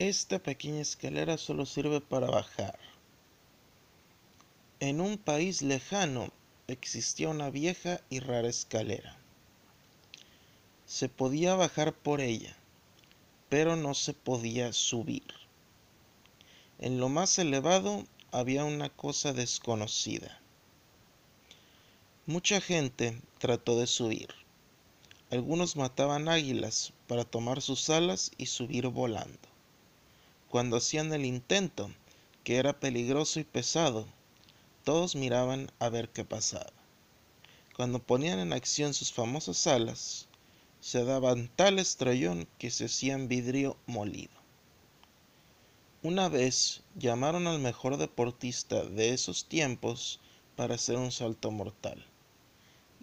Esta pequeña escalera solo sirve para bajar. En un país lejano existía una vieja y rara escalera. Se podía bajar por ella, pero no se podía subir. En lo más elevado había una cosa desconocida. Mucha gente trató de subir. Algunos mataban águilas para tomar sus alas y subir volando cuando hacían el intento, que era peligroso y pesado, todos miraban a ver qué pasaba. Cuando ponían en acción sus famosas alas, se daban tal estrellón que se hacían vidrio molido. Una vez llamaron al mejor deportista de esos tiempos para hacer un salto mortal.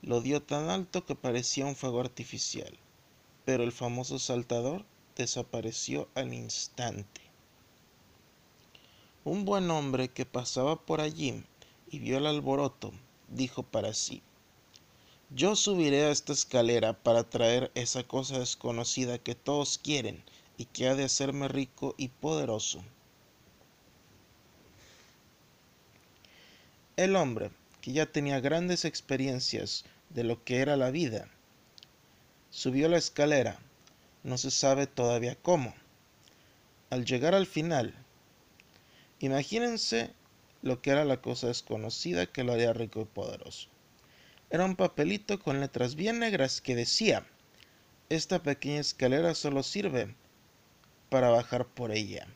Lo dio tan alto que parecía un fuego artificial, pero el famoso saltador desapareció al instante. Un buen hombre que pasaba por allí y vio el alboroto, dijo para sí, yo subiré a esta escalera para traer esa cosa desconocida que todos quieren y que ha de hacerme rico y poderoso. El hombre, que ya tenía grandes experiencias de lo que era la vida, subió la escalera, no se sabe todavía cómo. Al llegar al final, Imagínense lo que era la cosa desconocida que lo haría rico y poderoso. Era un papelito con letras bien negras que decía, esta pequeña escalera solo sirve para bajar por ella.